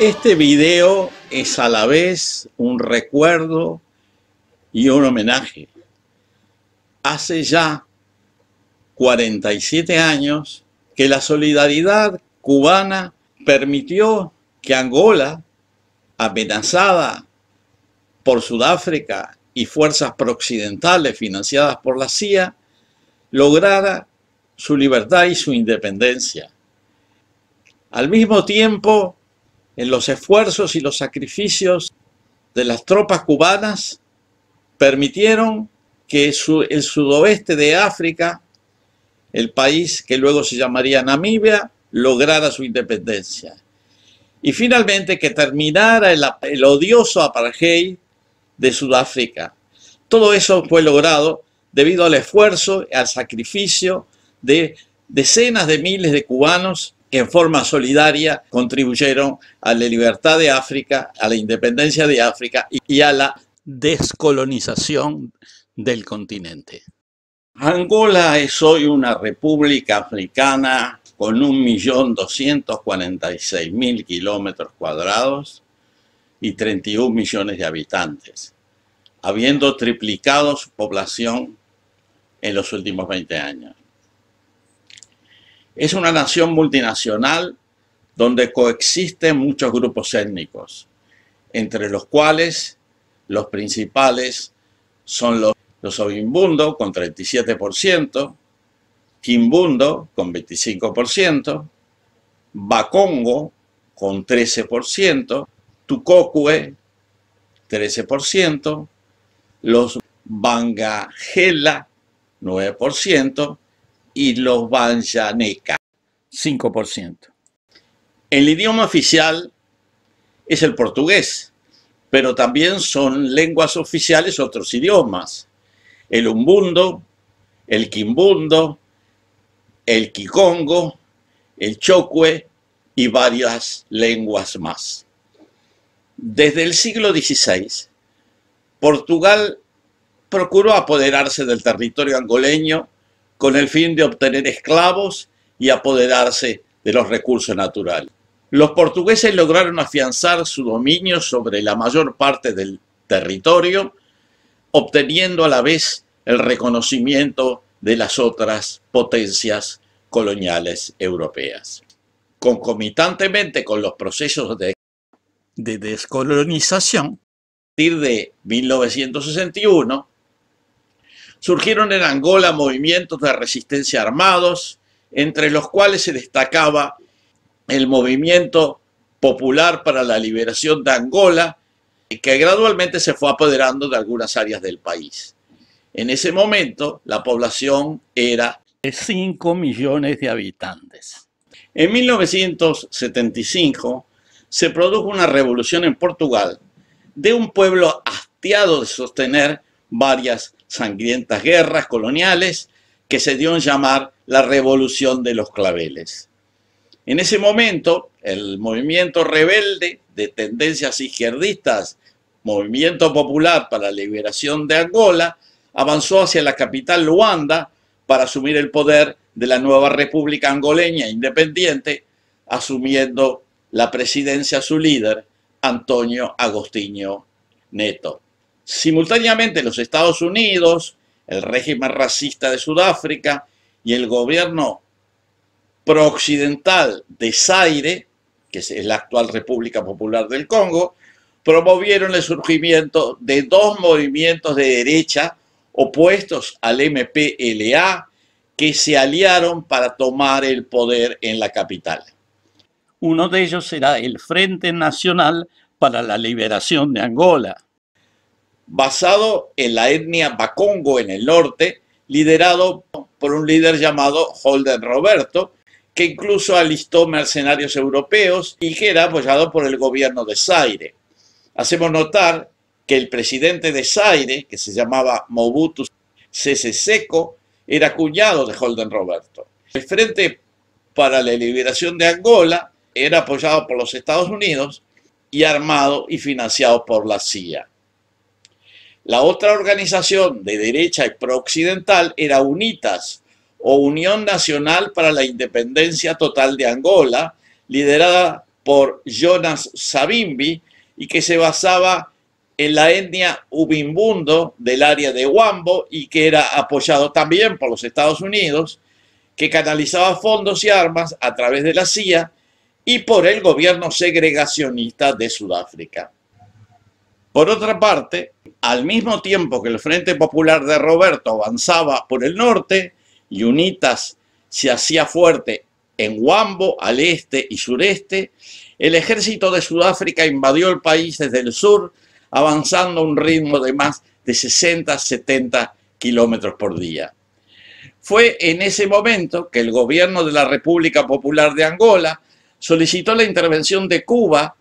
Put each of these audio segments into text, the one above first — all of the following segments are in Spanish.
Este video es a la vez un recuerdo y un homenaje. Hace ya 47 años que la solidaridad cubana permitió que Angola, amenazada por Sudáfrica y fuerzas prooccidentales financiadas por la CIA, lograra su libertad y su independencia. Al mismo tiempo, en los esfuerzos y los sacrificios de las tropas cubanas permitieron que el sudoeste de África, el país que luego se llamaría Namibia, lograra su independencia. Y finalmente que terminara el, odioso apartheid de Sudáfrica. Todo eso fue logrado debido al esfuerzo, y al sacrificio de decenas de miles de cubanos que en forma solidaria contribuyeron a la libertad de África, a la independencia de África y a la descolonización del continente. Angola es hoy una república africana con 1.246.000 kilómetros cuadrados y 31 millones de habitantes, habiendo triplicado su población en los últimos 20 años. Es una nación multinacional donde coexisten muchos grupos étnicos, entre los cuales los principales son los, los con 37%, Kimbundo con 25%, Bacongo con 13%, Tucocue 13%, los Bangajela 9%, y los banjaneca, 5%. El idioma oficial es el portugués, pero también son lenguas oficiales otros idiomas. El umbundo, el quimbundo, el quicongo, el chocue y varias lenguas más. Desde el siglo XVI, Portugal procuró apoderarse del territorio angoleño con el fin de obtener esclavos y apoderarse de los recursos naturales. Los portugueses lograron afianzar su dominio sobre la mayor parte del territorio, obteniendo a la vez el reconocimiento de las otras potencias coloniales europeas. Concomitantemente con los procesos de, de descolonización, a partir de 1961 Surgieron en Angola movimientos de resistencia armados, entre los cuales se destacaba el movimiento popular para la liberación de Angola, que gradualmente se fue apoderando de algunas áreas del país. En ese momento, la población era de 5 millones de habitantes. En 1975 se produjo una revolución en Portugal de un pueblo hastiado de sostener varias sangrientas guerras coloniales que se dio en llamar la Revolución de los Claveles. En ese momento, el movimiento rebelde de tendencias izquierdistas, Movimiento Popular para la Liberación de Angola, avanzó hacia la capital Luanda para asumir el poder de la nueva República Angoleña Independiente, asumiendo la presidencia su líder, Antonio Agostinho Neto. Simultáneamente los Estados Unidos, el régimen racista de Sudáfrica y el gobierno prooccidental de Zaire, que es la actual República Popular del Congo, promovieron el surgimiento de dos movimientos de derecha opuestos al MPLA que se aliaron para tomar el poder en la capital. Uno de ellos será el Frente Nacional para la Liberación de Angola, basado en la etnia Bakongo en el norte, liderado por un líder llamado Holden Roberto, que incluso alistó mercenarios europeos y que era apoyado por el gobierno de Zaire. Hacemos notar que el presidente de Zaire, que se llamaba Mobutu Sese Seko, era cuñado de Holden Roberto. El Frente para la Liberación de Angola era apoyado por los Estados Unidos y armado y financiado por la CIA. La otra organización de derecha y prooccidental era UNITAS, o Unión Nacional para la Independencia Total de Angola, liderada por Jonas Savimbi y que se basaba en la etnia Ubimbundo del área de Huambo y que era apoyado también por los Estados Unidos, que canalizaba fondos y armas a través de la CIA y por el gobierno segregacionista de Sudáfrica. Por otra parte, al mismo tiempo que el Frente Popular de Roberto avanzaba por el norte, y Unitas se hacía fuerte en Huambo, al este y sureste, el ejército de Sudáfrica invadió el país desde el sur, avanzando a un ritmo de más de 60-70 kilómetros por día. Fue en ese momento que el gobierno de la República Popular de Angola solicitó la intervención de Cuba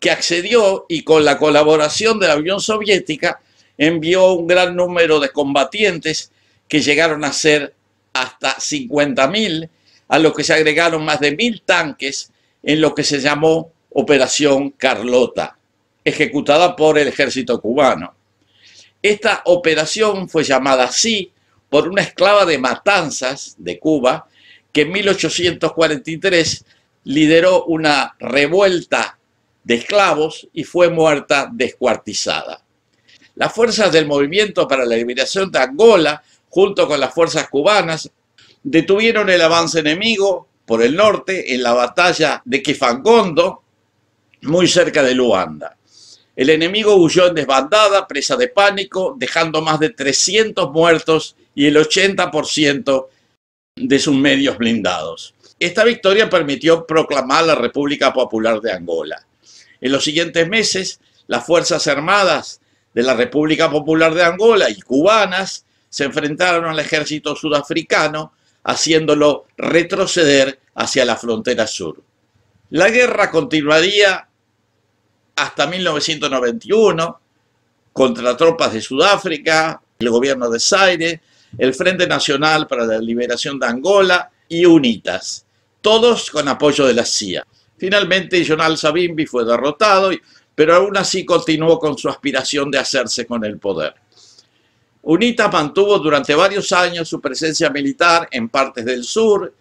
que accedió y con la colaboración de la Unión Soviética envió un gran número de combatientes que llegaron a ser hasta 50.000, a los que se agregaron más de 1.000 tanques en lo que se llamó Operación Carlota, ejecutada por el ejército cubano. Esta operación fue llamada así por una esclava de matanzas de Cuba que en 1843 lideró una revuelta de esclavos y fue muerta descuartizada. Las fuerzas del Movimiento para la Liberación de Angola, junto con las fuerzas cubanas, detuvieron el avance enemigo por el norte en la batalla de Quefangondo, muy cerca de Luanda. El enemigo huyó en desbandada, presa de pánico, dejando más de 300 muertos y el 80% de sus medios blindados. Esta victoria permitió proclamar la República Popular de Angola. En los siguientes meses, las Fuerzas Armadas de la República Popular de Angola y cubanas se enfrentaron al ejército sudafricano, haciéndolo retroceder hacia la frontera sur. La guerra continuaría hasta 1991 contra tropas de Sudáfrica, el gobierno de Zaire, el Frente Nacional para la Liberación de Angola y UNITAS, todos con apoyo de la CIA. Finalmente, Jonal Sabimbi fue derrotado, pero aún así continuó con su aspiración de hacerse con el poder. UNITA mantuvo durante varios años su presencia militar en partes del sur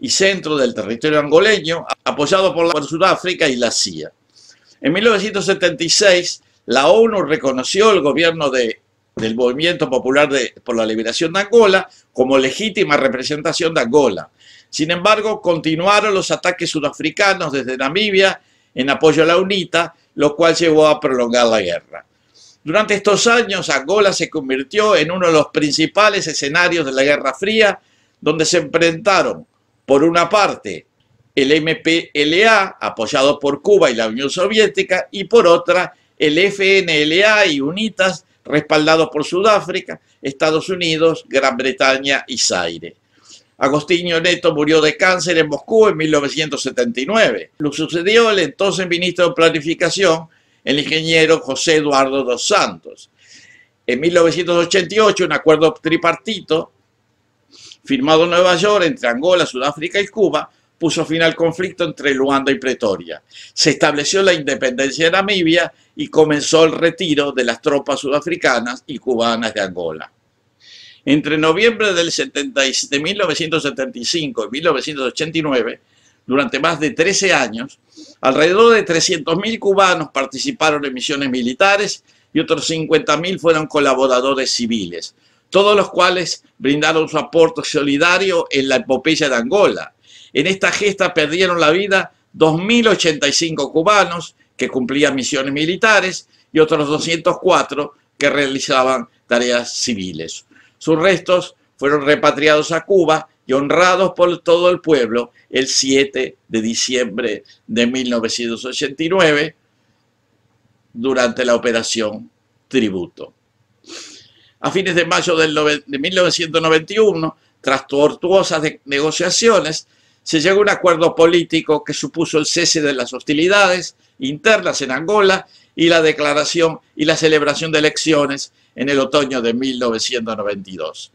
y centro del territorio angoleño, apoyado por, la, Sudáfrica y la CIA. En 1976, la ONU reconoció el gobierno del Movimiento Popular por la Liberación de Angola como legítima representación de Angola sin embargo, continuaron los ataques sudafricanos desde Namibia en apoyo a la UNITA, lo cual llevó a prolongar la guerra. Durante estos años, Angola se convirtió en uno de los principales escenarios de la Guerra Fría, donde se enfrentaron, por una parte, el MPLA, apoyado por Cuba y la Unión Soviética, y por otra, el FNLA y UNITAS, respaldados por Sudáfrica, Estados Unidos, Gran Bretaña y Zaire. Agostinho Neto murió de cáncer en Moscú en 1979. Lo sucedió el entonces ministro de Planificación, el ingeniero José Eduardo dos Santos. En 1988, un acuerdo tripartito firmado en Nueva York entre Angola, Sudáfrica y Cuba puso fin al conflicto entre Luanda y Pretoria. Se estableció la independencia de Namibia y comenzó el retiro de las tropas sudafricanas y cubanas de Angola. Entre noviembre del de 1975 y 1989, durante más de 13 años, alrededor de 300.000 cubanos participaron en misiones militares y otros 50.000 fueron colaboradores civiles, todos los cuales brindaron su aporte solidario en la epopeya de Angola. En esta gesta perdieron la vida 2.085 cubanos que cumplían misiones militares y otros 204 que realizaban tareas civiles. Sus restos fueron repatriados a Cuba y honrados por todo el pueblo el 7 de diciembre de 1989 durante la operación Tributo. A fines de mayo de 1991, tras tortuosas negociaciones, se llegó a un acuerdo político que supuso el cese de las hostilidades internas en Angola y la declaración y la celebración de elecciones en el otoño de 1992.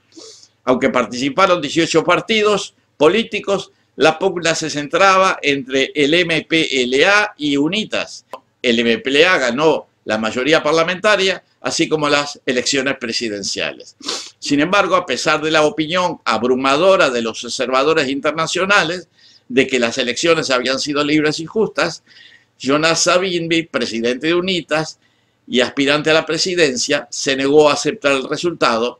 Aunque participaron 18 partidos políticos, la pugna se centraba entre el MPLA y UNITAS. El MPLA ganó la mayoría parlamentaria, así como las elecciones presidenciales. Sin embargo, a pesar de la opinión abrumadora de los observadores internacionales de que las elecciones habían sido libres y justas, Jonas Savimbi, presidente de UNITAS, y aspirante a la presidencia, se negó a aceptar el resultado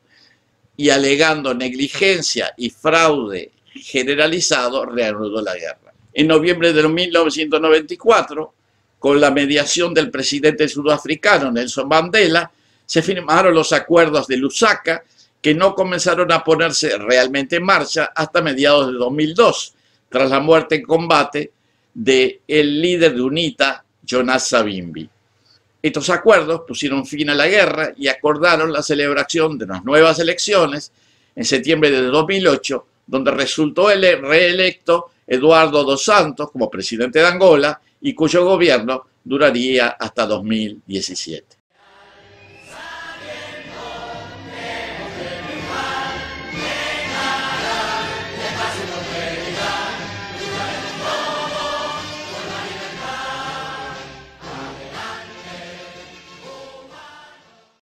y alegando negligencia y fraude generalizado, reanudó la guerra. En noviembre de 1994, con la mediación del presidente sudafricano Nelson Mandela, se firmaron los acuerdos de Lusaka, que no comenzaron a ponerse realmente en marcha hasta mediados de 2002, tras la muerte en combate del el líder de UNITA, Jonas Savimbi. Estos acuerdos pusieron fin a la guerra y acordaron la celebración de unas nuevas elecciones en septiembre de 2008, donde resultó reelecto Eduardo dos Santos como presidente de Angola y cuyo gobierno duraría hasta 2017.